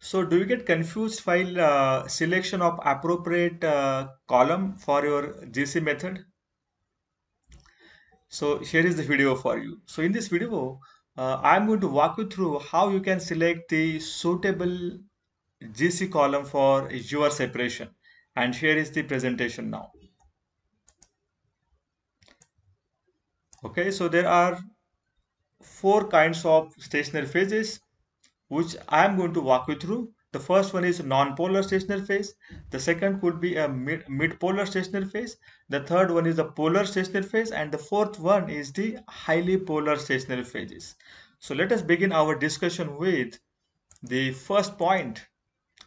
So do you get confused while uh, selection of appropriate uh, column for your GC method? So here is the video for you. So in this video, uh, I'm going to walk you through how you can select the suitable GC column for your separation. And here is the presentation now. Okay, so there are four kinds of stationary phases which I am going to walk you through. The first one is non-polar stationary phase. The second could be a mid-polar stationary phase. The third one is the polar stationary phase and the fourth one is the highly polar stationary phases. So let us begin our discussion with the first point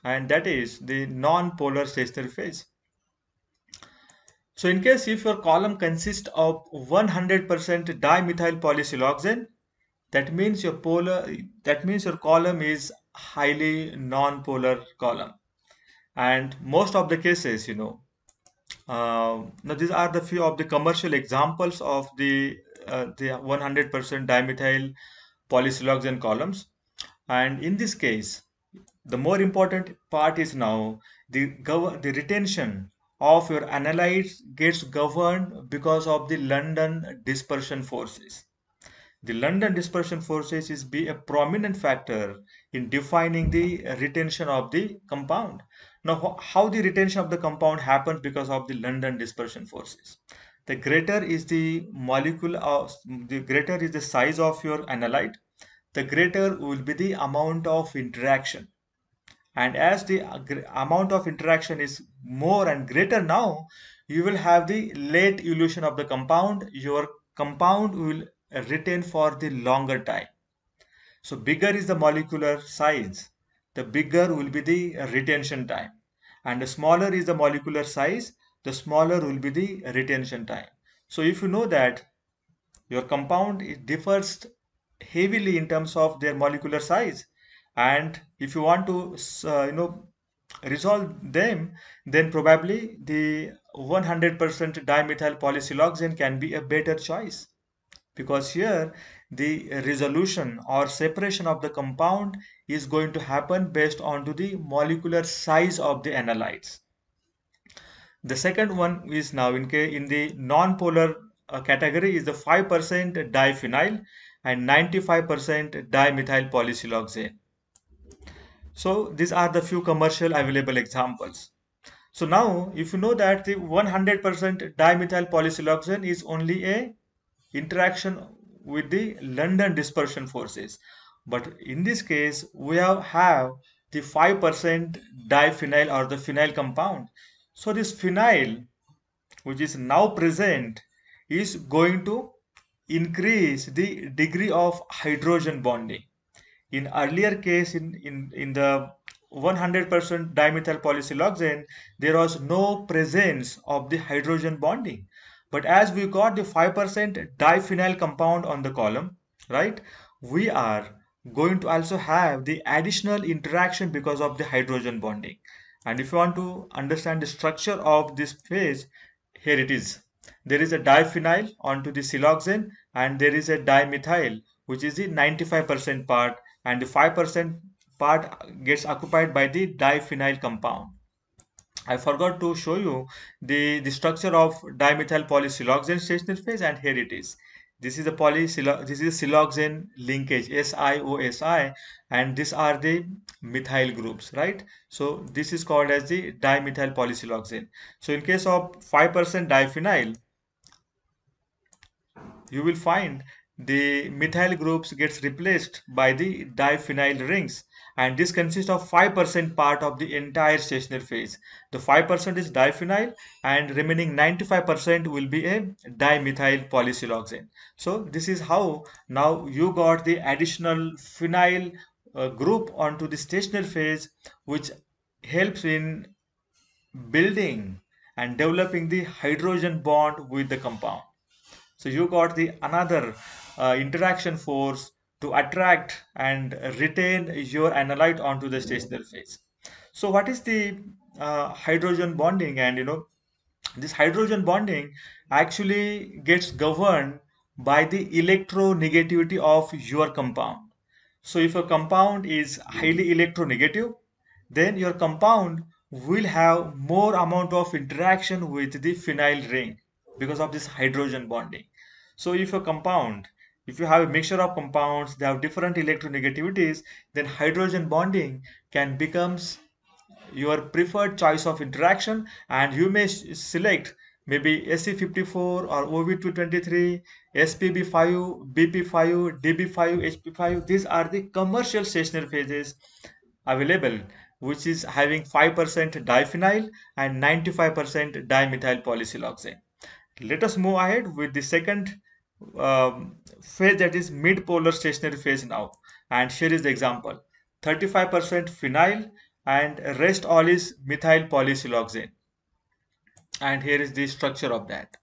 and that is the non-polar stationary phase. So in case if your column consists of 100% dimethyl polysiloxane that means your polar that means your column is highly non-polar column and most of the cases you know uh, now these are the few of the commercial examples of the uh, the 100% dimethyl polysiloxane columns and in this case the more important part is now the the retention of your analytes gets governed because of the London dispersion forces the London dispersion forces is be a prominent factor in defining the retention of the compound. Now, how the retention of the compound happens because of the London dispersion forces. The greater is the molecule of the greater is the size of your analyte, the greater will be the amount of interaction. And as the uh, amount of interaction is more and greater now, you will have the late elution of the compound. Your compound will Retain for the longer time. So bigger is the molecular size, the bigger will be the retention time. And the smaller is the molecular size, the smaller will be the retention time. So if you know that your compound it differs heavily in terms of their molecular size and if you want to uh, you know resolve them then probably the 100% dimethyl polysiloxane can be a better choice because here the resolution or separation of the compound is going to happen based on to the molecular size of the analytes. The second one is now in, in the non-polar uh, category is the 5% diphenyl and 95% dimethyl polysiloxane. So these are the few commercial available examples. So now if you know that the 100% dimethyl polysiloxane is only a interaction with the London dispersion forces. But in this case, we have, have the 5% diphenyl or the phenyl compound. So this phenyl, which is now present, is going to increase the degree of hydrogen bonding. In earlier case, in, in, in the 100% dimethyl polysiloxane, there was no presence of the hydrogen bonding. But as we got the 5% diphenyl compound on the column, right, we are going to also have the additional interaction because of the hydrogen bonding. And if you want to understand the structure of this phase, here it is. There is a diphenyl onto the siloxane and there is a dimethyl which is the 95% part and the 5% part gets occupied by the diphenyl compound. I forgot to show you the, the structure of dimethyl polysiloxane stationary phase and here it is. This is the polysiloxane, this is siloxane linkage SiOSi and these are the methyl groups, right? So this is called as the dimethyl polysiloxane. So in case of 5% diphenyl, you will find the methyl groups gets replaced by the diphenyl rings and this consists of 5% part of the entire stationary phase. The 5% is diphenyl and remaining 95% will be a dimethyl polysiloxane. So this is how now you got the additional phenyl uh, group onto the stationary phase which helps in building and developing the hydrogen bond with the compound. So you got the another uh, interaction force to attract and retain your analyte onto the stationary phase. So what is the uh, hydrogen bonding? And you know, this hydrogen bonding actually gets governed by the electronegativity of your compound. So if your compound is highly electronegative, then your compound will have more amount of interaction with the phenyl ring because of this hydrogen bonding. So if your compound if you have a mixture of compounds they have different electronegativities then hydrogen bonding can becomes your preferred choice of interaction and you may select maybe SC54 or OV223, SPB5, BP5, DB5, HP5. These are the commercial stationary phases available which is having 5% diphenyl and 95% dimethyl polysiloxane. Let us move ahead with the second um, phase that is mid-polar stationary phase now and here is the example 35% phenyl and rest all is methyl polysiloxane and here is the structure of that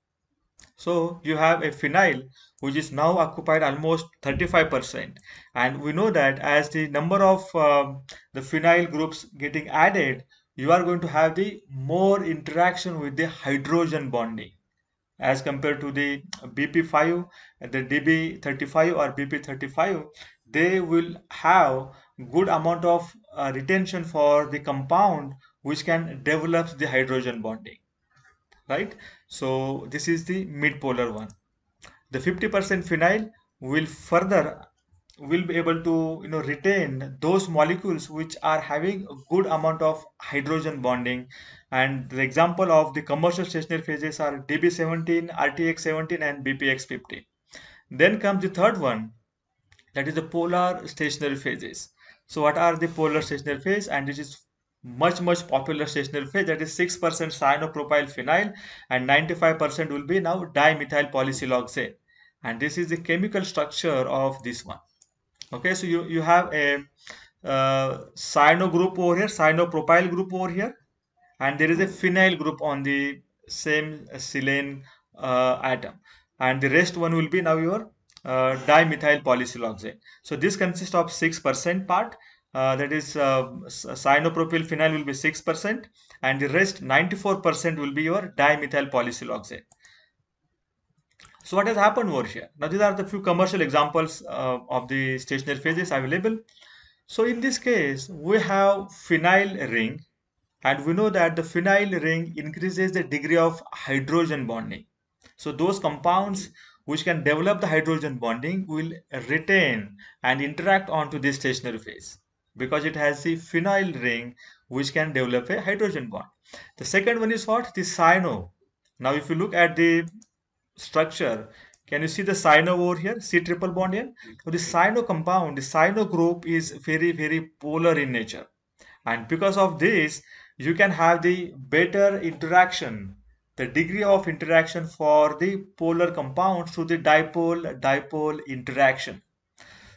so you have a phenyl which is now occupied almost 35% and we know that as the number of um, the phenyl groups getting added you are going to have the more interaction with the hydrogen bonding as compared to the BP5 the DB35 or BP35 they will have good amount of uh, retention for the compound which can develop the hydrogen bonding right so this is the mid polar one the 50% phenyl will further will be able to you know retain those molecules which are having a good amount of hydrogen bonding and the example of the commercial stationary phases are db17 rtx17 and bpx50 then comes the third one that is the polar stationary phases so what are the polar stationary phase and this is much much popular stationary phase that is 6% cyanopropyl phenyl and 95% will be now dimethyl polysiloxane and this is the chemical structure of this one okay so you you have a uh, cyano group over here cyanopropyl group over here and there is a phenyl group on the same silane uh, atom and the rest one will be now your uh, dimethyl polysiloxane so this consists of 6% part uh, that is cyanopropyl uh, phenyl will be 6% and the rest 94% will be your dimethyl polysiloxane so what has happened over here? Now these are the few commercial examples uh, of the stationary phases available. So in this case, we have phenyl ring and we know that the phenyl ring increases the degree of hydrogen bonding. So those compounds which can develop the hydrogen bonding will retain and interact onto this stationary phase because it has the phenyl ring which can develop a hydrogen bond. The second one is what? The cyano. Now if you look at the structure, can you see the cyano over here? C triple bond here? Hmm. So the cyano compound, the cyano group is very, very polar in nature. And because of this, you can have the better interaction, the degree of interaction for the polar compounds to the dipole-dipole interaction.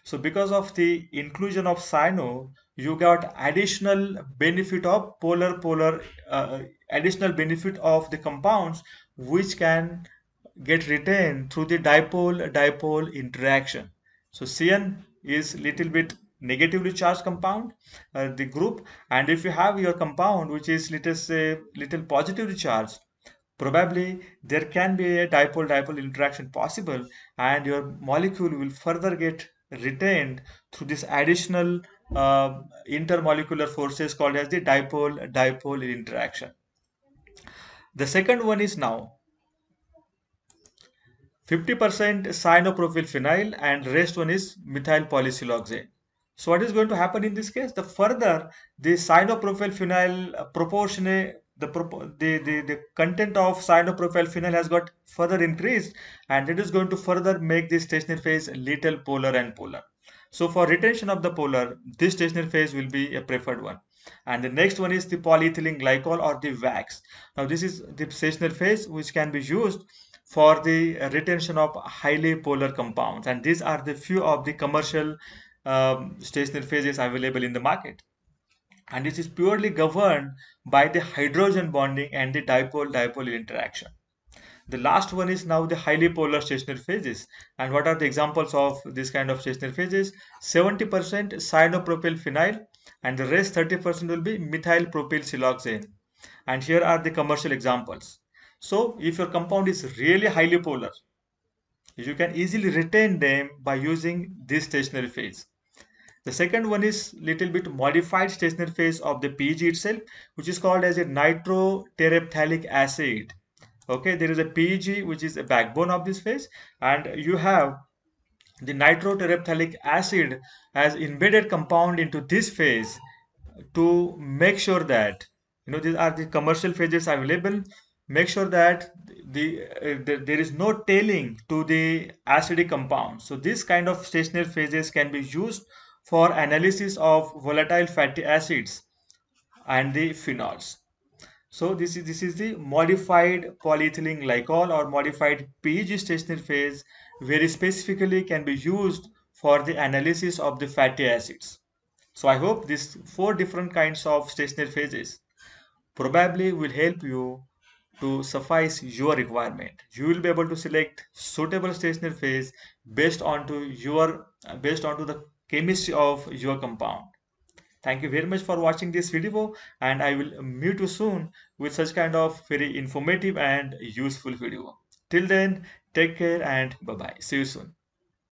So because of the inclusion of cyano, you got additional benefit of polar-polar, uh, additional benefit of the compounds which can get retained through the dipole-dipole interaction. So CN is little bit negatively charged compound uh, the group and if you have your compound which is let us say little positively charged probably there can be a dipole dipole interaction possible and your molecule will further get retained through this additional uh, intermolecular forces called as the dipole dipole interaction the second one is now 50% cyanopropyl phenyl and rest one is methyl polysiloxane. So what is going to happen in this case? The further the cyanopropyl phenyl proportion, the, the, the, the content of cyanopropyl phenyl has got further increased and it is going to further make this stationary phase little polar and polar. So for retention of the polar, this stationary phase will be a preferred one. And the next one is the polyethylene glycol or the wax. Now this is the stationary phase which can be used for the retention of highly polar compounds and these are the few of the commercial um, stationary phases available in the market and this is purely governed by the hydrogen bonding and the dipole dipole interaction the last one is now the highly polar stationary phases and what are the examples of this kind of stationary phases 70% cyanopropyl phenyl and the rest 30% will be methyl propyl siloxane and here are the commercial examples so if your compound is really highly polar, you can easily retain them by using this stationary phase. The second one is little bit modified stationary phase of the PG itself, which is called as a nitroterephthalic acid. Okay, there is a PG which is a backbone of this phase, and you have the nitroterephthalic acid as embedded compound into this phase to make sure that you know these are the commercial phases available make sure that the, uh, the, there is no tailing to the acidic compound so this kind of stationary phases can be used for analysis of volatile fatty acids and the phenols so this is this is the modified polyethylene glycol or modified PEG stationary phase very specifically can be used for the analysis of the fatty acids so i hope these four different kinds of stationary phases probably will help you to suffice your requirement. You will be able to select suitable stationary phase based on to your based on to the chemistry of your compound. Thank you very much for watching this video and I will meet you soon with such kind of very informative and useful video. Till then, take care and bye-bye. See you soon.